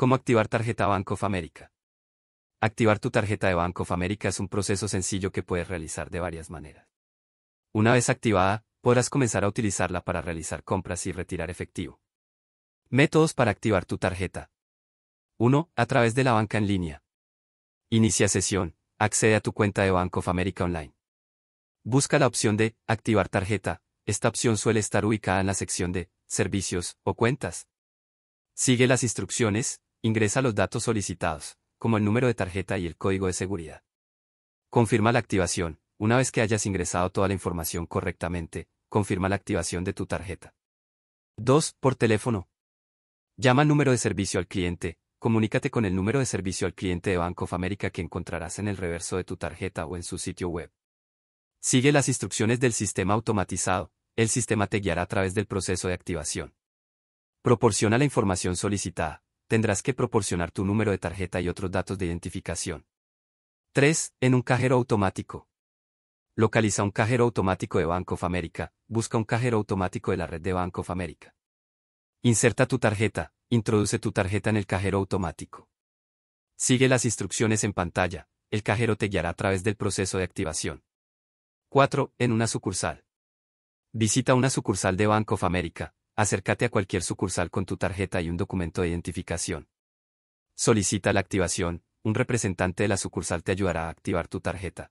¿Cómo activar tarjeta Banco of America? Activar tu tarjeta de Banco of America es un proceso sencillo que puedes realizar de varias maneras. Una vez activada, podrás comenzar a utilizarla para realizar compras y retirar efectivo. Métodos para activar tu tarjeta. 1. A través de la banca en línea. Inicia sesión. Accede a tu cuenta de Banco of America Online. Busca la opción de Activar tarjeta. Esta opción suele estar ubicada en la sección de Servicios o Cuentas. Sigue las instrucciones, Ingresa los datos solicitados, como el número de tarjeta y el código de seguridad. Confirma la activación. Una vez que hayas ingresado toda la información correctamente, confirma la activación de tu tarjeta. 2. Por teléfono. Llama al número de servicio al cliente. Comunícate con el número de servicio al cliente de Banco of America que encontrarás en el reverso de tu tarjeta o en su sitio web. Sigue las instrucciones del sistema automatizado. El sistema te guiará a través del proceso de activación. Proporciona la información solicitada tendrás que proporcionar tu número de tarjeta y otros datos de identificación. 3. En un cajero automático. Localiza un cajero automático de Bank of America, busca un cajero automático de la red de Bank of America. Inserta tu tarjeta, introduce tu tarjeta en el cajero automático. Sigue las instrucciones en pantalla, el cajero te guiará a través del proceso de activación. 4. En una sucursal. Visita una sucursal de Bank of America, Acércate a cualquier sucursal con tu tarjeta y un documento de identificación. Solicita la activación, un representante de la sucursal te ayudará a activar tu tarjeta.